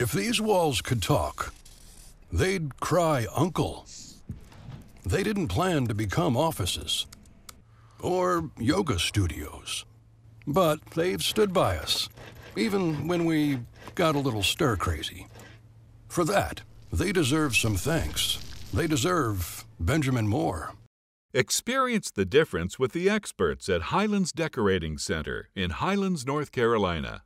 If these walls could talk, they'd cry uncle. They didn't plan to become offices or yoga studios. But they've stood by us, even when we got a little stir crazy. For that, they deserve some thanks. They deserve Benjamin Moore. Experience the difference with the experts at Highlands Decorating Center in Highlands, North Carolina.